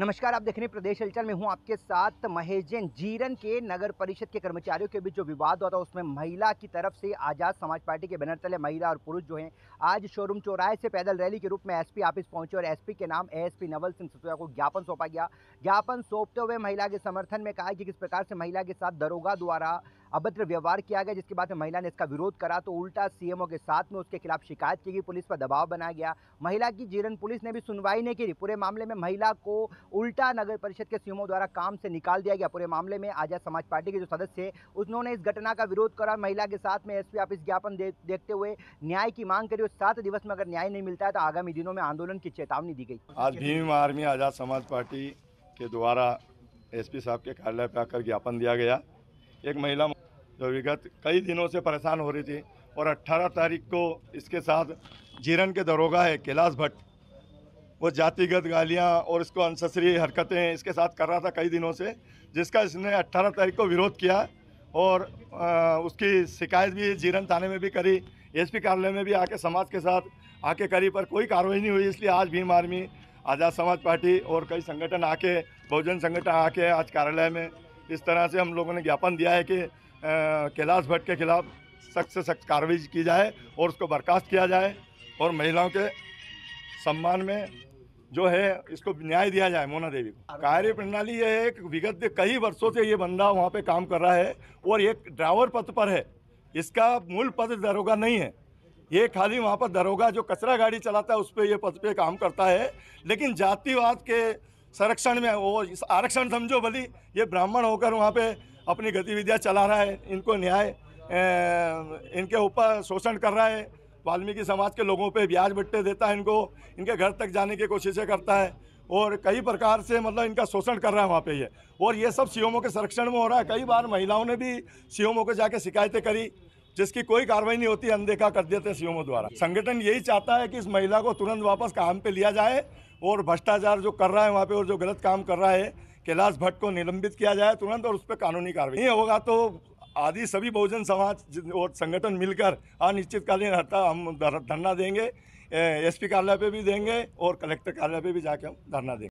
नमस्कार आप देख रहे हैं प्रदेश हलचल में हूं आपके साथ महेश जैन जीरन के नगर परिषद के कर्मचारियों के बीच जो विवाद हुआ था उसमें महिला की तरफ से आज़ाद समाज पार्टी के बैनर तले महिला और पुरुष जो हैं आज शोरूम चौराहे से पैदल रैली के रूप में एसपी ऑफिस पहुंचे और एसपी के नाम एएसपी नवल सिंह सतुआ को ज्ञापन सौंपा गया ज्ञापन सौंपते हुए महिला के समर्थन में कहा कि किस प्रकार से महिला के साथ दरोगा द्वारा अभद्र व्यवहार किया गया जिसके बाद महिला ने इसका विरोध करा तो उल्टा सीएमओ के साथ में उसके खिलाफ शिकायत की गई पुलिस पर दबाव बनाया गया महिला की जीरन पुलिस ने भी सुनवाई नहीं की पूरे मामले में महिला को उल्टा नगर परिषद के सीएमओ द्वारा काम से निकाल दिया गया पूरे मामले में आजाद समाज पार्टी के जो सदस्य है उन्होंने इस घटना का विरोध करा महिला के साथ में एसपी ऑफिस ज्ञापन दे, देखते हुए न्याय की मांग करी और सात दिवस में अगर न्याय नहीं मिलता है तो आगामी दिनों में आंदोलन की चेतावनी दी गई आज भीम आर्मी आजाद समाज पार्टी के द्वारा एसपी साहब के कार्यालय पर आकर ज्ञापन दिया गया एक महिला जो विगत कई दिनों से परेशान हो रही थी और 18 तारीख को इसके साथ जीरन के दरोगा है कैलाश भट्ट वो जातिगत गालियाँ और इसको अनससरी हरकतें इसके साथ कर रहा था कई दिनों से जिसका इसने 18 तारीख को विरोध किया और आ, उसकी शिकायत भी जीरन थाने में भी करी एसपी कार्यालय में भी आके समाज के साथ आके करी पर कोई कार्रवाई नहीं हुई इसलिए आज भीम आर्मी आज़ाद समाज पार्टी और कई संगठन आके बहुजन संगठन आके आज कार्यालय में इस तरह से हम लोगों ने ज्ञापन दिया है कि कैलाश भट्ट के खिलाफ सख्त से सख्त कार्रवाई की जाए और उसको बर्खास्त किया जाए और महिलाओं के सम्मान में जो है इसको न्याय दिया जाए मोना देवी को कार्य प्रणाली ये है कि विगत कई वर्षों से ये बंदा वहाँ पे काम कर रहा है और एक ड्राइवर पद पर है इसका मूल पद दरोगा नहीं है ये खाली वहाँ पर दरोगा जो कचरा गाड़ी चलाता है उस पर ये पद पे काम करता है लेकिन जातिवाद के संरक्षण में वो इस आरक्षण समझो भली ये ब्राह्मण होकर वहाँ पर अपनी गतिविधियाँ चला रहा है इनको न्याय इनके ऊपर शोषण कर रहा है वाल्मीकि समाज के लोगों पे ब्याज बट्टे देता है इनको इनके घर तक जाने की कोशिशें करता है और कई प्रकार से मतलब इनका शोषण कर रहा है वहाँ पे ये और ये सब सीओमओ के संरक्षण में हो रहा है कई बार महिलाओं ने भी सीओमओ को जाके शिकायतें करी जिसकी कोई कार्रवाई नहीं होती अनदेखा कर देते सीओमओ द्वारा संगठन यही चाहता है कि इस महिला को तुरंत वापस काम पर लिया जाए और भ्रष्टाचार जो कर रहा है वहाँ पर और जो गलत काम कर रहा है कैलाश भट्ट को निलंबित किया जाए तुरंत और उस पर कानूनी कार्रवाई नहीं होगा तो आदि सभी बहुजन समाज और संगठन मिलकर अनिश्चितकालीन हड़ताल हम धरना देंगे एसपी कार्यालय पे भी देंगे और कलेक्टर कार्यालय पे भी जाके हम धरना देंगे